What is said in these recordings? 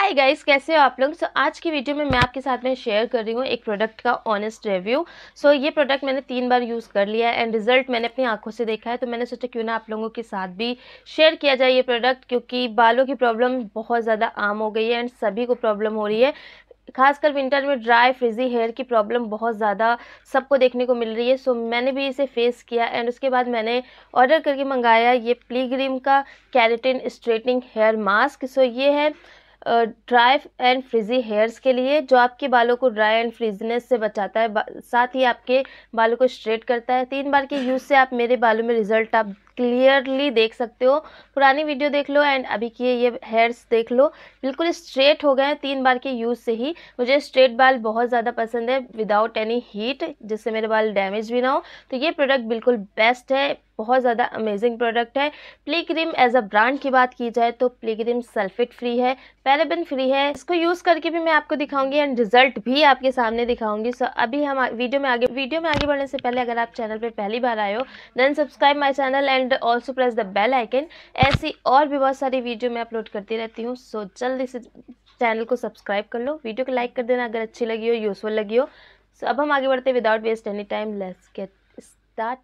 hi guys कैसे हो आप लोग सो so, आज की वीडियो में मैं आपके साथ में शेयर कर रही हूँ एक प्रोडक्ट का ऑनेस्ट रिव्यू सो ये प्रोडक्ट मैंने तीन बार यूज़ कर लिया है एंड रिजल्ट मैंने अपनी आंखों से देखा है तो मैंने सोचा क्यों ना आप लोगों के साथ भी शेयर किया जाए ये प्रोडक्ट क्योंकि बालों की प्रॉब्लम बहुत ज़्यादा आम हो गई है एंड सभी को प्रॉब्लम हो रही है खासकर विंटर में ड्राई फ्रिजी हेयर की प्रॉब्लम बहुत ज़्यादा सबको देखने को मिल रही है सो मैंने भी इसे फेस किया एंड उसके बाद मैंने ऑर्डर करके मंगाया ये प्लीग्रीम का keratin straightening hair mask so ये है ड्राई एंड फ्रिजी हेयर्स के लिए जो आपके बालों को ड्राई एंड फ्रिजनेस से बचाता है साथ ही आपके बालों को स्ट्रेट करता है तीन बार के यूज़ से आप मेरे बालों में रिजल्ट आप क्लियरली देख सकते हो पुरानी वीडियो देख लो एंड अभी की ये हेयर्स देख लो बिल्कुल स्ट्रेट हो गए हैं तीन बार के यूज़ से ही मुझे स्ट्रेट बाल बहुत ज़्यादा पसंद है विदाउट एनी हीट जिससे मेरे बाल डैमेज भी ना हो तो ये प्रोडक्ट बिल्कुल बेस्ट है बहुत ज़्यादा अमेजिंग प्रोडक्ट है Pilgrim as a brand की बात की जाए तो प्ली क्रीम सल्फेट फ्री है पैराबिन फ्री है इसको यूज़ करके भी मैं आपको दिखाऊंगी एंड रिजल्ट भी आपके सामने दिखाऊंगी सो अभी हम वीडियो में आगे वीडियो में आगे बढ़ने से पहले अगर आप चैनल पर पहली बार आए हो then subscribe my channel and and also press the bell icon ऐसी और भी बहुत सारी वीडियो मैं अपलोड करती रहती हूँ सो so, जल्दी से चैनल को सब्सक्राइब कर लो वीडियो को लाइक कर देना अगर अच्छी लगी हो यूजफुल लगी हो सो so, अब हम आगे बढ़ते without waste any time let's get start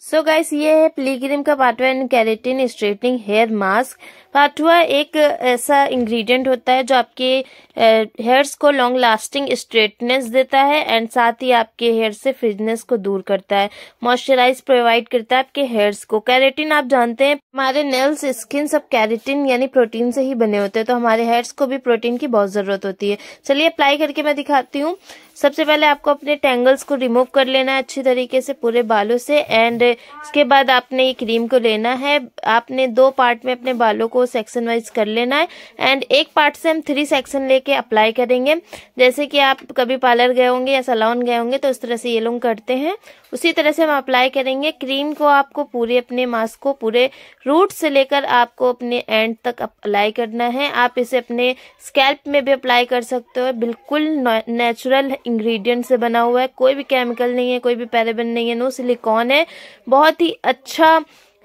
so so guys ये है प्लीग्रीम का patua and keratin straightening hair mask patua एक uh, ऐसा इंग्रेडिएंट होता है जो आपके हेयर्स uh, को लॉन्ग लास्टिंग स्ट्रेटनेस देता है एंड साथ ही आपके हेयर से फ्रिजनेस को दूर करता है मॉइस्चराइज प्रोवाइड करता है आपके हेयर्स को कैरेटिन आप जानते हैं हमारे नेल्स स्किन सब कैरेटिन यानी प्रोटीन से ही बने होते हैं तो हमारे हेयर्स को भी प्रोटीन की बहुत ज़रूरत होती है चलिए अप्लाई करके मैं दिखाती हूँ सबसे पहले आपको अपने टेंगल्स को रिमूव कर लेना है अच्छी तरीके से पूरे बालों से एंड है इसके बाद आपने ये क्रीम को लेना है आपने दो पार्ट में अपने बालों को सेक्शन वाइज कर लेना है एंड एक पार्ट से हम थ्री सेक्शन लेके अप्लाई करेंगे जैसे कि आप कभी पार्लर गए होंगे या सलोन गए होंगे तो उस तरह से ये लोग करते हैं उसी तरह से हम अप्लाई करेंगे क्रीम को आपको पूरे अपने मास्क को पूरे रूट से लेकर आपको अपने एंड तक अप्लाई करना है आप इसे अपने स्कैल्प में भी अप्लाई कर सकते हो बिल्कुल नेचुरल इंग्रेडिएंट से बना हुआ है कोई भी केमिकल नहीं है कोई भी पैराबन नहीं है नो सिलिकॉन है बहुत ही अच्छा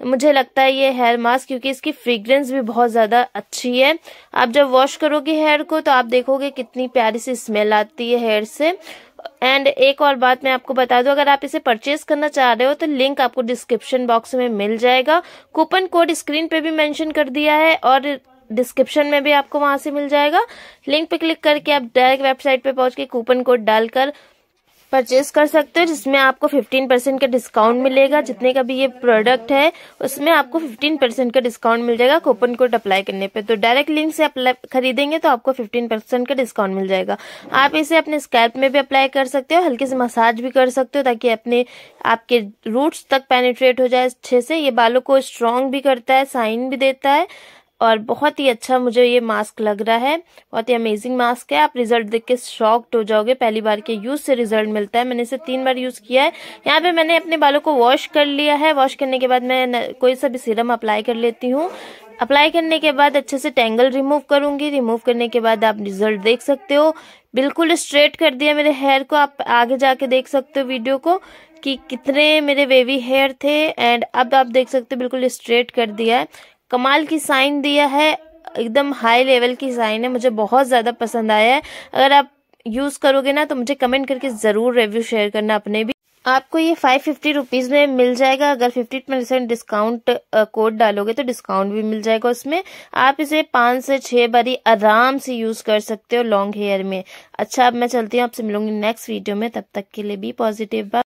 मुझे लगता है ये हेयर मास्क क्योंकि इसकी फ्रेग्रेंस भी बहुत ज़्यादा अच्छी है आप जब वॉश करोगे हेयर को तो आप देखोगे कितनी प्यारी सी स्मेल आती है हेयर से एंड एक और बात मैं आपको बता दूं अगर आप इसे परचेज करना चाह रहे हो तो लिंक आपको डिस्क्रिप्शन बॉक्स में मिल जाएगा कूपन कोड स्क्रीन पे भी मेंशन कर दिया है और डिस्क्रिप्शन में भी आपको वहां से मिल जाएगा लिंक पे क्लिक करके आप डायरेक्ट वेबसाइट पे पहुंच के कूपन कोड डालकर परचेज कर सकते हो जिसमें आपको 15 परसेंट का डिस्काउंट मिलेगा जितने का भी ये प्रोडक्ट है उसमें आपको 15 परसेंट का डिस्काउंट मिल जाएगा कूपन कोड अप्लाई करने पे तो डायरेक्ट लिंक से अप्लाई खरीदेंगे तो आपको 15 परसेंट का डिस्काउंट मिल जाएगा आप इसे अपने स्कैल्प में भी अप्लाई कर सकते हो हल्की से मसाज भी कर सकते हो ताकि अपने आपके रूट्स तक पेनिट्रेट हो जाए अच्छे से ये बालों को स्ट्रांग भी करता है साइन भी देता है और बहुत ही अच्छा मुझे ये मास्क लग रहा है बहुत ही अमेजिंग मास्क है आप रिजल्ट देख के शॉक्ड हो जाओगे पहली बार के यूज से रिजल्ट मिलता है मैंने इसे तीन बार यूज किया है यहाँ पे मैंने अपने बालों को वॉश कर लिया है वॉश करने के बाद मैं कोई सा भी सीरम अप्लाई कर लेती हूँ अप्लाई करने के बाद अच्छे से टेंगल रिमूव करूंगी रिमूव करने के बाद आप रिजल्ट देख सकते हो बिल्कुल स्ट्रेट कर दिया मेरे हेयर को आप आगे जाके देख सकते हो वीडियो को कि कितने मेरे वेवी हेयर थे एंड अब आप देख सकते हो बिल्कुल स्ट्रेट कर दिया है कमाल की साइन दिया है एकदम हाई लेवल की साइन है मुझे बहुत ज़्यादा पसंद आया है अगर आप यूज़ करोगे ना तो मुझे कमेंट करके ज़रूर रिव्यू शेयर करना अपने भी आपको ये फाइव फिफ्टी रुपीज़ में मिल जाएगा अगर फिफ्टी परसेंट डिस्काउंट कोड डालोगे तो डिस्काउंट भी मिल जाएगा उसमें आप इसे पाँच से छः बारी आराम से यूज़ कर सकते हो लॉन्ग हेयर में अच्छा अब मैं चलती हूँ आपसे मिलूंगी नेक्स्ट वीडियो में तब तक के लिए भी पॉजिटिव